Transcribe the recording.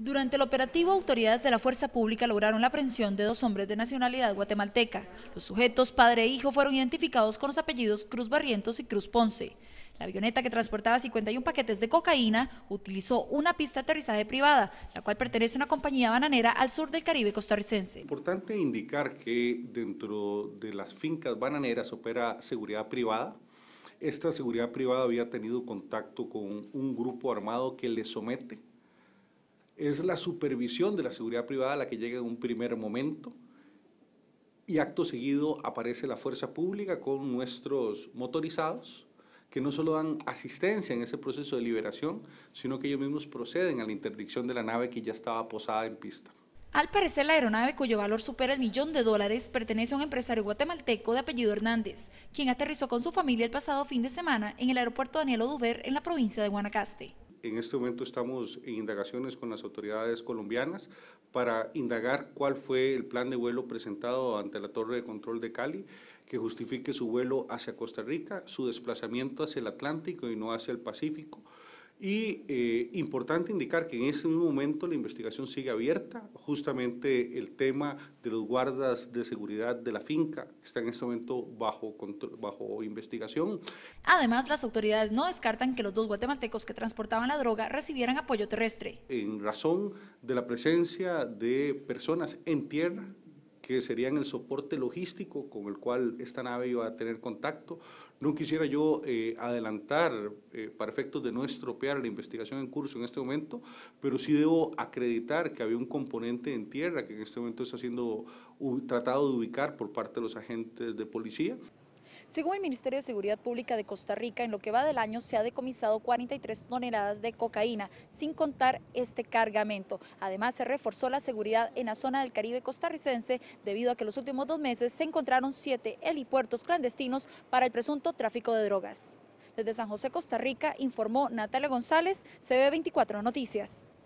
Durante el operativo, autoridades de la Fuerza Pública lograron la aprehensión de dos hombres de nacionalidad guatemalteca. Los sujetos, padre e hijo, fueron identificados con los apellidos Cruz Barrientos y Cruz Ponce. La avioneta que transportaba 51 paquetes de cocaína utilizó una pista de aterrizaje privada, la cual pertenece a una compañía bananera al sur del Caribe costarricense. Importante indicar que dentro de las fincas bananeras opera seguridad privada, esta seguridad privada había tenido contacto con un grupo armado que le somete es la supervisión de la seguridad privada la que llega en un primer momento y acto seguido aparece la fuerza pública con nuestros motorizados que no solo dan asistencia en ese proceso de liberación, sino que ellos mismos proceden a la interdicción de la nave que ya estaba posada en pista. Al parecer, la aeronave, cuyo valor supera el millón de dólares, pertenece a un empresario guatemalteco de apellido Hernández, quien aterrizó con su familia el pasado fin de semana en el aeropuerto Daniel Oduber, en la provincia de Guanacaste en este momento estamos en indagaciones con las autoridades colombianas para indagar cuál fue el plan de vuelo presentado ante la Torre de Control de Cali que justifique su vuelo hacia Costa Rica, su desplazamiento hacia el Atlántico y no hacia el Pacífico. Y eh, importante indicar que en ese momento la investigación sigue abierta. Justamente el tema de los guardas de seguridad de la finca está en este momento bajo, bajo investigación. Además, las autoridades no descartan que los dos guatemaltecos que transportaban la droga recibieran apoyo terrestre. En razón de la presencia de personas en tierra que serían el soporte logístico con el cual esta nave iba a tener contacto. No quisiera yo eh, adelantar eh, para efectos de no estropear la investigación en curso en este momento, pero sí debo acreditar que había un componente en tierra que en este momento está siendo tratado de ubicar por parte de los agentes de policía. Según el Ministerio de Seguridad Pública de Costa Rica, en lo que va del año se ha decomisado 43 toneladas de cocaína, sin contar este cargamento. Además, se reforzó la seguridad en la zona del Caribe costarricense debido a que los últimos dos meses se encontraron siete helipuertos clandestinos para el presunto tráfico de drogas. Desde San José, Costa Rica, informó Natalia González, CB24 Noticias.